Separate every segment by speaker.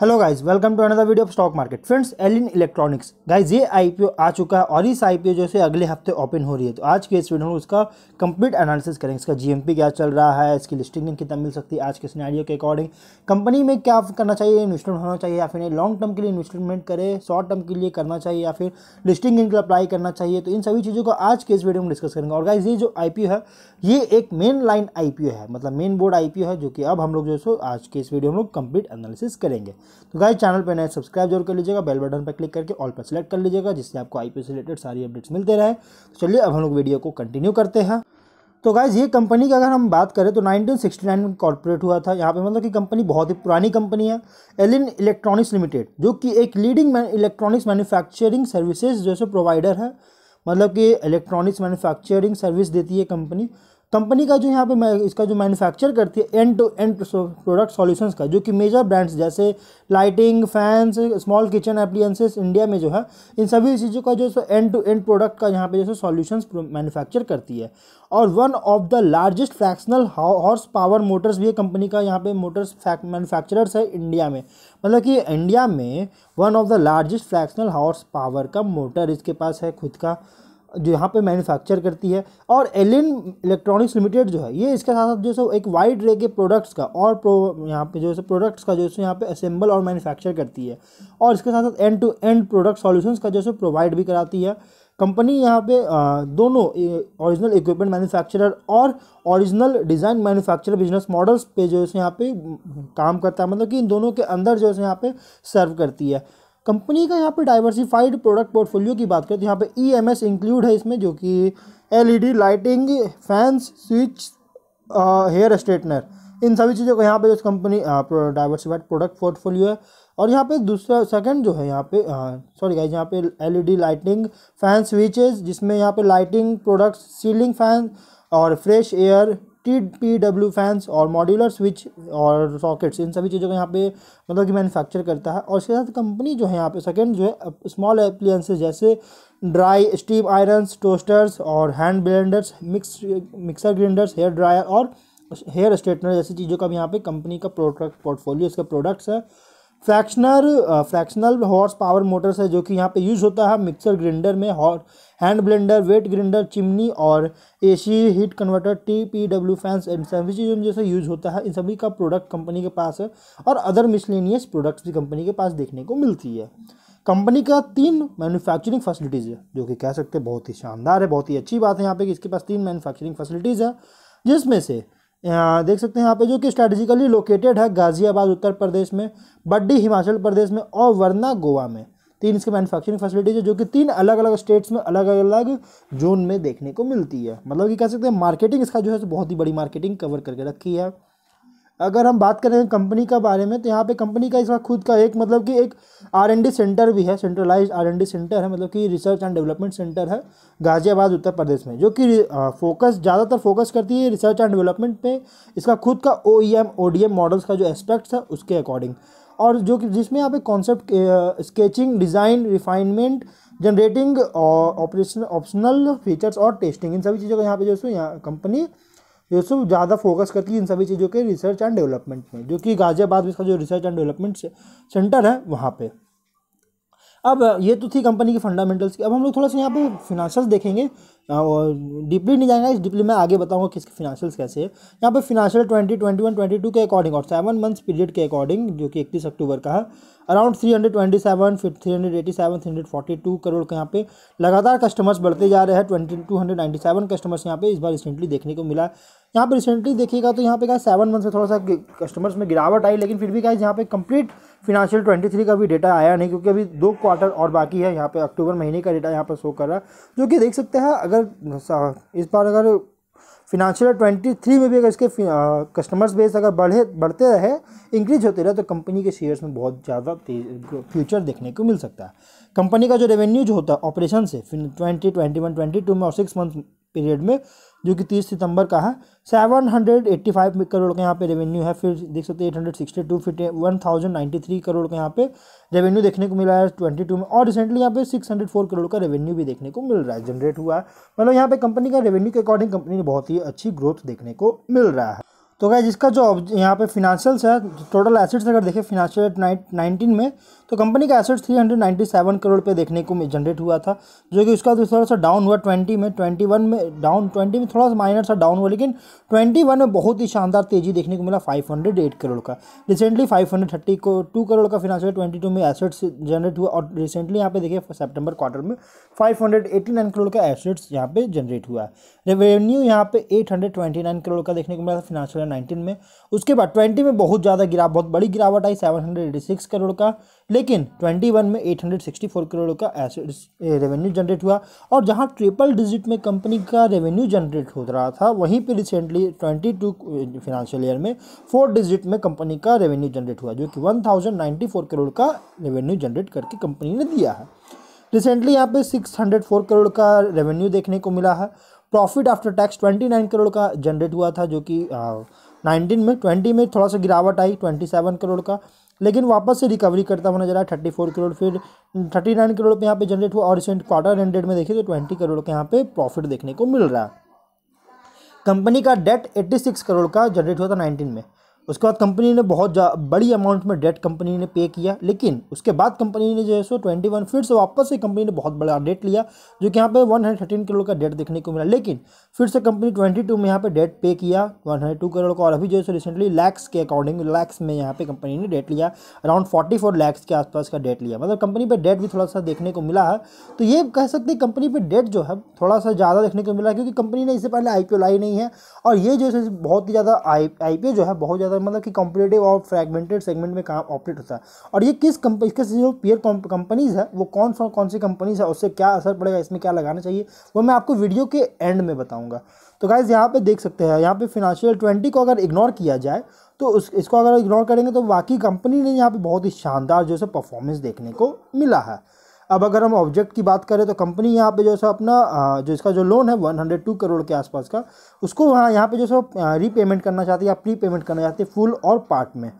Speaker 1: hello guys welcome to another video of stock market friends Elin electronics guys ये IPO आ चुका है और इस आईपीओ जो है अगले हफ्ते ओपन हो रही है तो आज के इस वीडियो में उसका कंप्लीट एनालिसिस करेंगे इसका जीएमपी क्या चल रहा है इसकी लिस्टिंग कितना मिल सकती है आज के सीनारियों के अकॉर्डिंग कंपनी में क्या करना चाहिए इन्वेस्टमेंट होना चाहिए या फिर लॉन्ग टर्म के लिए इन्वेस्टमेंट करें शॉर्ट टर्म के लिए करना चाहिए या फिर लिस्टिंग के अप्लाई करना चाहिए तो इन सभी चीज़ों को आज के इस वीडियो में डिस्कस करेंगे और गाइज ये जो आई है ये एक मेन लाइन आई है मतलब मेन बोर्ड आई है जो कि अब हम लोग जो है आज के इस वीडियो में हम लोग कंप्लीट एनालिसिस करेंगे तो गाइस चैनल पर नए सब्सक्राइब जरूर कर लीजिएगा बेल बटन पर क्लिक करके ऑल पर सेलेक्ट कर लीजिएगा जिससे आपको आई से रिलेटेड सारी अपडेट्स मिलते रहे तो चलिए अब हम लोग वीडियो को कंटिन्यू करते हैं तो गाइज़ ये कंपनी की अगर हम बात करें तो 1969 में कॉर्पोरेट हुआ था यहाँ पे मतलब कि कंपनी बहुत ही पुरानी कंपनी है एलिन इलेक्ट्रॉनिक्स लिमिटेड जो कि एक लीडिंग इलेक्ट्रॉनिक्स मैन्युफैक्चरिंग सर्विसेज जैसे प्रोवाइडर है मतलब कि इलेक्ट्रॉनिक्स मैन्युफैक्चरिंग सर्विस देती है कंपनी कंपनी का जो यहाँ पे इसका जो मैन्युफैक्चर करती है end to end product solutions का जो कि मेजर ब्रांड्स जैसे lighting fans small kitchen appliances India में जो है इन सभी चीज़ों का जो है एंड टू एंड प्रोडक्ट का यहाँ पे जैसे सॉल्यूशंस मैन्युफैक्चर करती है और one of the largest fractional horse power motors भी कंपनी का यहाँ पे मोटर्स मैनुफैक्चरर्स है इंडिया में मतलब कि इंडिया में one of the largest fractional horse power का मोटर इसके पास है खुद का जो यहाँ पे मैन्युफैक्चर करती है और एलिन इलेक्ट्रॉनिक्स लिमिटेड जो है ये इसके साथ साथ जो है एक वाइड रे के प्रोडक्ट्स का और प्रो यहाँ पे जो है प्रोडक्ट्स का जो है यहाँ पे असेंबल और मैन्युफैक्चर करती है और इसके साथ साथ end to end product solutions का जो है प्रोवाइड भी कराती है कंपनी यहाँ पे दोनों ओरिजिनल इक्विपमेंट मैन्युफैक्चरर और original design manufacturer business models पे जो है यहाँ पे काम करता है मतलब कि इन दोनों के अंदर जो है यहाँ पे सर्व करती है कंपनी का यहाँ पे डाइवर्सिफाइड प्रोडक्ट पोर्टफोलियो की बात करें तो यहाँ पे ई e इंक्लूड है इसमें जो कि LED lighting fans switch hair straightener इन सभी चीज़ों का यहाँ पे जो कंपनी डाइवर्सिफाइड प्रोडक्ट पोर्टफोलियो है और यहाँ पे दूसरा सेकंड जो है यहाँ पे सॉरी गाइज यहाँ पे एलईडी लाइटिंग फैन स्विचेज जिसमें यहाँ पे लाइटिंग प्रोडक्ट्स सीलिंग फैन और fresh air T P W fans और मॉड्यूलर स्विच और सॉकेट्स इन सभी चीज़ों को यहाँ पे मतलब कि मैन्युफैक्चर करता है और इसके साथ कंपनी जो है यहाँ पे सेकेंड जो है स्मॉल एप्लियंसेस जैसे ड्राई स्टीम आयरन्स टोस्टर्स और hand blenders mix mixer grinders hair dryer और हेयर स्ट्रेटनर जैसी चीज़ों का भी यहाँ पे कंपनी का प्रोडक्ट पोर्टफोलियो इसका प्रोडक्ट्स है fractioner fractional horse power motors है जो कि यहाँ पे यूज़ होता है मिक्सर ग्राइंडर में hot hand blender wet grinder chimney और AC heat converter T P W fans and सभी चीज़ों में जैसे यूज होता है इन सभी का प्रोडक्ट कंपनी के पास है और अदर मिसलिनियस प्रोडक्ट्स भी कंपनी के पास देखने को मिलती है कंपनी का तीन मैन्युफैक्चरिंग फैसिलिटीज़ है जो कि कह सकते हैं बहुत ही शानदार है बहुत ही अच्छी बात है यहाँ पे कि इसके पास तीन मैन्युफैक्चरिंग फैसिलिटीज़ है जिसमें से देख सकते हैं यहाँ पे जो कि स्ट्रेटजिकली लोकेटेड है गाज़ियाबाद उत्तर प्रदेश में बड्डी हिमाचल प्रदेश में और वरना गोवा में तीन इसके मैन्युफैक्चरिंग फैसिलिटीज है जो कि तीन अलग अलग स्टेट्स में अलग अलग जोन में देखने को मिलती है मतलब कि कह सकते हैं मार्केटिंग इसका जो है बहुत ही बड़ी मार्केटिंग कवर करके रखी है अगर हम बात करें कंपनी का बारे में तो यहाँ पे कंपनी का इसका खुद का एक मतलब कि एक आर एन डी सेंटर भी है centralise R N D centre है मतलब कि रिसर्च एंड डेवलपमेंट सेंटर है गाज़ियाबाद उत्तर प्रदेश में जो कि फोकस ज़्यादातर फोकस करती है रिसर्च एंड डेवलपमेंट पे इसका खुद का O E M O D M models का जो एस्पेक्ट्स है उसके अकॉर्डिंग और जो कि जिसमें यहाँ पे concept sketching design refinement generating operation optional features और टेस्टिंग इन सभी चीज़ों का यहाँ पे जो है यहाँ कंपनी ये सब ज़्यादा फोकस करती है इन सभी चीज़ों के रिसर्च एंड डेवलपमेंट में जो कि गाज़ियाबाद में इसका जो रिसर्च एंड डेवलपमेंट सेंटर है वहाँ पे अब ये तो थी कंपनी की फंडामेंटल्स की अब हम लोग थोड़ा सा यहाँ पे फिनेंशियल देखेंगे हाँ, और डीपली नहीं जाएंगे इस डीपली मैं आगे बताऊंगा किसके फिनाशियल्स कैसे है यहाँ पे financial twenty twenty one twenty two के अकॉर्डिंग और सेवन मंथ्स पीरियड के अकॉर्डिंग जो कि इकतीस अक्टूबर का है around three hundred twenty seven फिर three hundred eighty seven three hundred forty two crore के यहाँ पे लगातार कस्टमर्स बढ़ते जा रहे हैं twenty two hundred ninety seven customers यहाँ पे इस बार रिसेंटली देखने को मिला यहाँ पे रिसेंटली देखिएगा तो यहाँ पे क्या सेवन मंथ से थोड़ा सा कस्टमर्स में गिरावट आई लेकिन फिर भी क्या यहाँ पे कंप्लीट फिनेंशियल ट्वेंटी थ्री का भी डेटा आया नहीं क्योंकि अभी दो क्वार्टर और बाकी है यहाँ पे अक्टूबर महीने का डेटा यहाँ पर शो कर रहा है जो कि देख सकते हैं अगर अगर इस बार अगर फिनंशियल ट्वेंटी थ्री में भी अगर इसके कस्टमर्स बेस अगर बढ़े बढ़ते रहे इंक्रीज होते रहे तो कंपनी के शेयर्स में बहुत ज़्यादा फ्यूचर देखने को मिल सकता है कंपनी का जो रेवेन्यू जो होता है ऑपरेशन से twenty twenty one twenty two में और सिक्स मंथ पीरियड में जो कि तीस सितंबर का है seven hundred eighty five crore का यहाँ पे रेवेन्यू है फिर देख सकते हैं एट हंड्रेड सिक्सटी टू फिर one thousand ninety three crore का यहाँ पे रेवेन्यू देखने को मिला है ट्वेंटी टू में और रिसेंटली यहाँ पे सिक्स हंड्रेड फोर करोड़ का रेवेन्यू भी देखने को मिल रहा है जनरेट हुआ है मतलब यहाँ पे कंपनी का रेवेन्यू के अकॉर्डिंग कंपनी ने बहुत ही अच्छी ग्रोथ देखने को मिल रहा है तो क्या इसका जो यहाँ पे फिनांशियल्स है टोटल एसेट्स अगर देखें फिनांशियल एट नाइनटीन में तो कंपनी का assets three hundred ninety seven crore पे देखने को जनरेट हुआ था जो कि उसका तो थोड़ा सा डाउन हुआ ट्वेंटी में ट्वेंटी वन में डाउन ट्वेंटी में थोड़ा सा माइनर सा डाउन हुआ लेकिन ट्वेंटी वन में बहुत ही शानदार तेजी देखने को मिला फाइव हंड्रेड एट करोड़ का रिसेंटली फाइव हंड्रेड थर्टी को टू करोड़ का ट्वेंटी टू में एसेट्स जनरेट हुआ और रिसेंटली यहाँ पे देखिए सेप्टेम्बर क्वार्टर में फाइव हंड्रेड नाइन करोड़ का एसेट्स यहाँ पे जनरेट हुआ रेवेन्यू यहाँ पे eight hundred twenty nine crore का देखने को मिला था फिनांशियल 2019 में उसके बाद 20 में बहुत ज़्यादा गिरा बहुत बड़ी गिरावट आई 786 करोड़ का लेकिन 21 में 864 करोड़ का रेवेन्यू जनरेट हुआ और जहां ट्रिपल डिजिट में कंपनी का रेवेन्यू जनरेट हो रहा था वहीं पर रिसेंटली 22 फिनेंशियल ईयर में फोर डिजिट में कंपनी का रेवेन्यू जनरेट हुआ जो कि वन करोड़ का रेवेन्यू जनरेट करके कंपनी ने दिया है रिसेंटली यहाँ पे 604 करोड़ का रेवेन्यू देखने को मिला है प्रॉफिट आफ्टर टैक्स 29 करोड़ का जनरेट हुआ था जो कि नाइनटीन में ट्वेंटी में थोड़ा सा गिरावट आई ट्वेंटी सेवन करोड़ का लेकिन वापस से रिकवरी करता हुआ नजर आया थर्टी फोर करोड़ फिर थर्टी नाइन करोड़ पे यहाँ पे जनरेट हुआ और रिसेंट क्वार्टर हंड्रेड में देखिए तो ट्वेंटी करोड़ का यहाँ पे प्रॉफिट देखने को मिल रहा है कंपनी का डेट एट्टी सिक्स करोड़ का जनरेट हुआ था नाइनटीन में उसके बाद कंपनी ने बहुत बड़ी अमाउंट में डेट कंपनी ने पे किया लेकिन उसके बाद कंपनी ने जो है सो ट्वेंटी वन फिर से वापस से कंपनी ने बहुत बड़ा डेट लिया जो कि यहाँ पे वन हंड्रेड थर्टीन करोड़ का डेट देखने को मिला लेकिन फिर से कंपनी ट्वेंटी टू में यहाँ पे डेट पे किया वन हंड्रेड टू करोड़ का और अभी जो है सो रिसेंटली लैक्स के अकॉर्डिंग लैक्स में यहाँ पे कंपनी ने डेट लिया अराउंड फोर्टी फोर लैक्स के आसपास का डेट लिया मतलब कंपनी पर डेट भी थोड़ा सा देखने को मिला है तो ये कह सकते हैं कंपनी पर डेट जो है थोड़ा सा ज़्यादा देखने को मिला क्योंकि कंपनी ने इससे पहले आई लाई नहीं है और ये जो है बहुत ही ज़्यादा आई जो है बहुत ज़्यादा मतलब कि कॉम्पिटेटिव और फ्रेगमेंटेड सेगमेंट में कहाँ ऑपरेट होता है और ये किस कम इसके जो पियर कंपनीज़ है वो कौन सा कौन सी कंपनीज़ है उससे क्या असर पड़ेगा इसमें क्या लगाना चाहिए वो मैं आपको वीडियो के एंड में बताऊँगा तो गाइज़ यहाँ पे देख सकते हैं यहाँ पे फिनांशियल ट्वेंटी को अगर इग्नोर किया जाए तो उस इसको अगर इग्नोर करेंगे तो बाकी कंपनी ने यहाँ पे बहुत ही शानदार जो है परफॉर्मेंस देखने को मिला है अब अगर हम ऑब्जेक्ट की बात करें तो कंपनी यहाँ पे जो सो अपना जो इसका जो लोन है वन हंड्रेड टू करोड़ के आसपास का उसको वहाँ यहाँ पे जो सो रीपेमेंट करना चाहती है या प्री पेमेंट करना चाहती है फुल और पार्ट में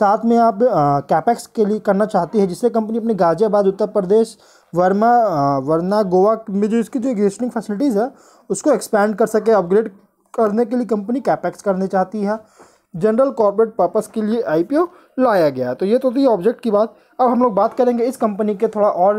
Speaker 1: साथ में आप कैपेक्स के लिए करना चाहती है जिससे कंपनी अपने गाजियाबाद उत्तर प्रदेश वर्मा वरना गोवा में जो इसकी जो एग्जिस्टिंग फैसिलिटीज़ है उसको एक्सपैंड कर सके अपग्रेड करने के लिए कंपनी कैपेक्स करने चाहती है जनरल कॉर्पोरेट पर्पज़ के लिए आईपीओ लाया गया तो ये तो थी ऑब्जेक्ट की बात अब हम लोग बात करेंगे इस कंपनी के थोड़ा और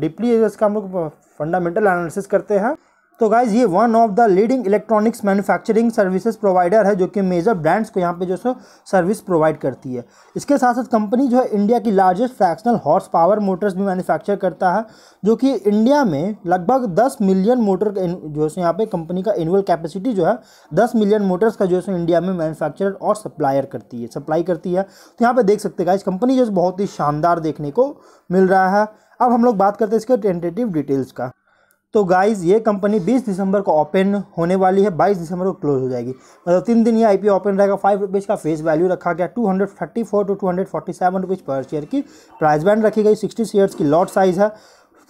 Speaker 1: डीपली इसका हम लोग फंडामेंटल एनालिसिस करते हैं तो गाइज़ ये one of the leading electronics manufacturing services provider है जो कि मेजर ब्रांड्स को यहाँ पे जो है सर्विस प्रोवाइड करती है इसके साथ साथ कंपनी जो है इंडिया की largest fractional horse power motors भी मैन्युफैक्चर करता है जो कि इंडिया में लगभग दस मिलियन मोटर जो है यहाँ पे कंपनी का एनुअल कैपेसिटी जो है दस मिलियन मोटर्स का जो है इंडिया में मैनुफैक्चर और सप्लायर करती है सप्लाई करती है तो यहाँ पर देख सकते गाइज कंपनी जो बहुत ही शानदार देखने को मिल रहा है अब हम लोग बात करते हैं इसके टेंटेटिव डिटेल्स का तो गाइज़ ये कंपनी 20 दिसंबर को ओपन होने वाली है 22 दिसंबर को क्लोज हो जाएगी मतलब तीन दिन ये आईपीओ ओपन रहेगा फाइव रुपीज़ का फेस वैल्यू रखा गया two hundred thirty four to two hundred forty seven rupees पर शेयर की प्राइस बैंड रखी गई सिक्सटी शेयर्स की लॉट साइज़ है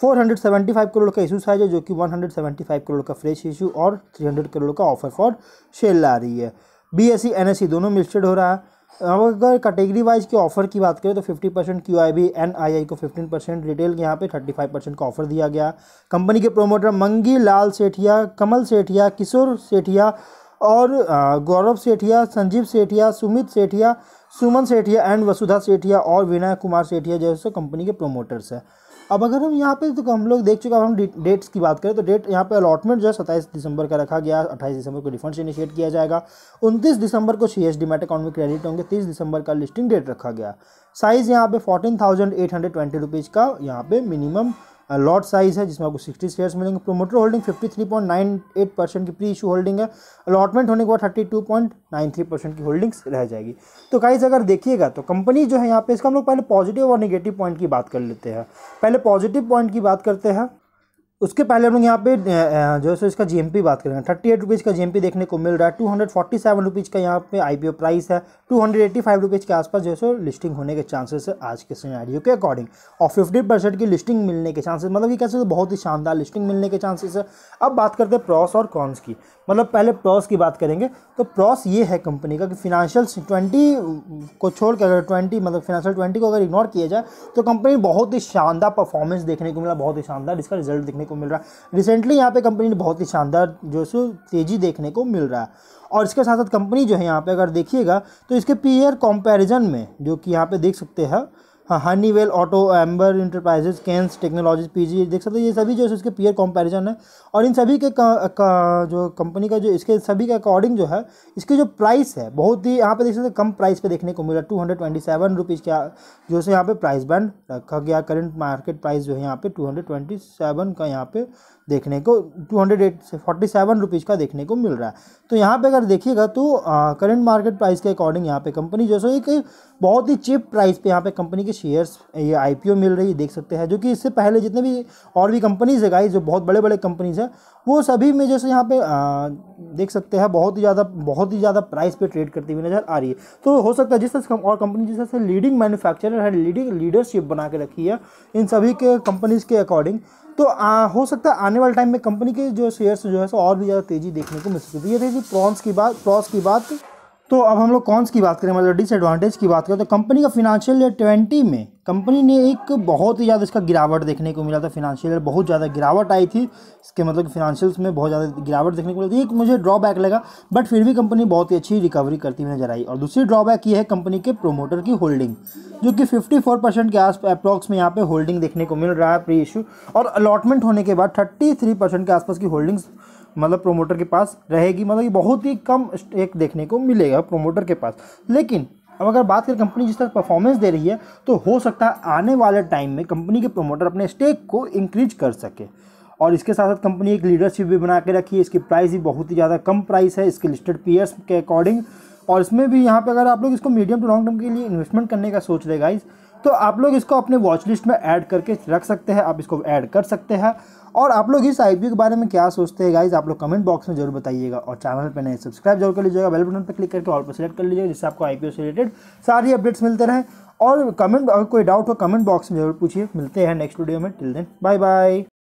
Speaker 1: 475 करोड़ का इशू साइज है जो कि 175 करोड़ का फ्रेश इशू और 300 करोड़ का ऑफर फॉर शेयर ला रही है बी एस सी दोनों में हो रहा है अब अगर कैटेगरी वाइज के ऑफ़र की बात करें तो 50 percent Q I B N I I को 15 परसेंट रिटेल यहाँ पे 35 परसेंट का ऑफ़र दिया गया कंपनी के प्रोमोटर मंगी लाल सेठिया कमल सेठिया किशोर सेठिया और गौरव सेठिया संजीव सेठिया सुमित सेठिया सुमन सेठिया एंड वसुधा सेठिया और विनय कुमार सेठिया जैसे कंपनी के प्रोमोटर्स हैं अब अगर हम यहाँ पे तो हम लोग देख चुके अब हम डेट्स की बात करें तो डेट यहाँ पे अलॉटमेंट जो है सत्ताईस दिसंबर का रखा गया अट्ठाईस दिसंबर को रिफंड इनिशिएट किया जाएगा उनतीस दिसंबर को सी एस डी मेट में क्रेडिट होंगे तीस दिसंबर का लिस्टिंग डेट रखा गया साइज़ यहाँ पे fourteen thousand eight hundred twenty rupees का यहाँ पे मिनिमम लॉट साइज है जिसमें आपको 60 शेयर्स मिलेंगे प्रोमोटर होल्डिंग 53.98 परसेंट की प्री इशू होल्डिंग है अलॉटमेंट होने के बाद 32.93 परसेंट की होल्डिंग्स रह जाएगी तो गाइज अगर देखिएगा तो कंपनी जो है यहाँ पे इसका हम लोग पहले पॉजिटिव और निगेटिव पॉइंट की बात कर लेते हैं पहले पॉजिटिव पॉइंट की बात करते हैं उसके पहले हम लोग यहाँ पे जो है सो इसका जीएमपी बात करेंगे थर्टी एट रुपीज़ का जीएमपी देखने को मिल रहा है two hundred forty seven rupees का यहाँ पे आईपीओ प्राइस है two hundred eighty five rupees के आसपास जो है लिस्टिंग होने के चांसेस है आज के सिनेरियो के अकॉर्डिंग और फिफ्टी परसेंट की लिस्टिंग मिलने के चांसेस मतलब कि कैसे तो बहुत ही शानदार लिस्टिंग मिलने के चांसेस है अब बात करते हैं प्रॉस और कॉन्स की मतलब पहले प्रॉस की बात करेंगे तो प्रॉस ये है कंपनी का कि फिनेंशियल ट्वेंटी को छोड़ अगर ट्वेंटी मतलब फिनेंशियल ट्वेंटी को अगर इग्नोर किया जाए तो कंपनी बहुत ही शानदार परफॉर्मेंस देखने को मिला बहुत ही शानदार इसका रिजल्ट देखने को मिल रहा है रिसेंटली यहाँ पे कंपनी ने बहुत ही शानदार जो है तेज़ी देखने को मिल रहा है और इसके साथ साथ कंपनी जो है यहाँ पे अगर देखिएगा तो इसके पीयर कंपैरिजन में जो कि यहाँ पे देख सकते हैं Honeywell auto Amber Enterprises Kaynes Technology PG देख सकते हैं ये सभी जो है इसके पीयर कंपैरिजन है और इन सभी के का, का, जो कंपनी का जो इसके सभी के अकॉर्डिंग जो है इसकी जो प्राइस है बहुत ही यहाँ पे देख सकते हैं कम प्राइस पे देखने को मिला two hundred twenty seven rupees का जो है यहाँ पे प्राइस बैंड रखा गया करंट मार्केट प्राइस जो है यहाँ पे टू हंड्रेड ट्वेंटी सेवन का यहाँ पे देखने को टू हंड्रेड एट से फोर्टी सेवन रुपीज़ का देखने को मिल रहा है तो यहाँ पे अगर देखिएगा तो करंट मार्केट प्राइस के अकॉर्डिंग यहाँ पे कंपनी जो है एक बहुत ही चीप प्राइस पे यहाँ पे कंपनी के शेयर्स ये आईपीओ मिल रही है देख सकते हैं जो कि इससे पहले जितने भी और भी कंपनीज़ है गाई जो बहुत बड़े बड़े कंपनीज़ हैं वो सभी में जैसे यहाँ पे आ, देख सकते हैं बहुत ही ज़्यादा बहुत ही ज़्यादा प्राइस पे ट्रेड करती हुई नज़र आ रही है तो हो सकता है जिस तरह और कंपनी जिस तरह से लीडिंग मैन्युफैक्चरर है लीडिंग लीडरशिप बना के रखी है इन सभी के कंपनीज़ के अकॉर्डिंग तो आ, हो सकता है आने वाले टाइम में कंपनी के जो शेयर्स जो है सो और भी ज़्यादा तेज़ी देखने को मिल सकती तो है ये ये थी प्रॉन्स की बात प्रॉस की बात तो अब हम लोग कॉन्स की बात करें मतलब डिसएडवांटेज की बात करें तो कंपनी का फिनांशियल ईयर ट्वेंटी में कंपनी ने एक बहुत ही ज़्यादा इसका गिरावट देखने को मिला था फिनेंशियल ईयर बहुत ज़्यादा गिरावट आई थी इसके मतलब फिनांशियल्स में बहुत ज़्यादा गिरावट देखने को मिली थी एक मुझे ड्रॉबैक लगा बट फिर भी कंपनी बहुत ही अच्छी रिकवरी करती हुई नजर आई और दूसरी ड्रॉबैक ये है कंपनी के प्रोमोटर की होल्डिंग जो कि फोर परसेंट के आस अप्रॉक्स में यहाँ पर होल्डिंग देखने को मिल रहा है प्री इशू और अलॉटमेंट होने के बाद थ्री परसेंट के आसपास की होल्डिंग्स मतलब प्रोमोटर के पास रहेगी मतलब ये बहुत ही कम स्टेक देखने को मिलेगा प्रोमोटर के पास लेकिन अब अगर बात करें कंपनी जिस तरह परफॉर्मेंस दे रही है तो हो सकता है आने वाले टाइम में कंपनी के प्रोमोटर अपने स्टेक को इंक्रीज कर सके और इसके साथ साथ कंपनी एक लीडरशिप भी बना के रखी है इसकी प्राइस भी बहुत ही ज़्यादा कम प्राइस है इसके लिस्टेड पीयर्स के अकॉर्डिंग और इसमें भी यहाँ पे अगर आप लोग इसको मीडियम टू लॉन्ग टर्म के लिए इन्वेस्टमेंट करने का सोच रहे गाइज़ तो आप लोग इसको अपने वॉच लिस्ट में ऐड करके रख सकते हैं आप इसको ऐड कर सकते हैं और आप लोग इस आई के बारे में क्या सोचते हैं गाइज आप लोग कमेंट बॉक्स में जरूर बताइएगा और चैनल पर नए सब्सक्राइब जरूर कर लीजिएगा बेल बटन पर क्लिक करके ऑल पर सेलेक्ट कर लीजिएगा जिससे आपको आई से रिलेटेड सारी अपडेट्स मिलते रहें और कमेंट अगर कोई डाउट हो कमेंट बॉक्स में जरूर पूछिए मिलते हैं नेक्स्ट वीडियो में टिल देन बाय बाय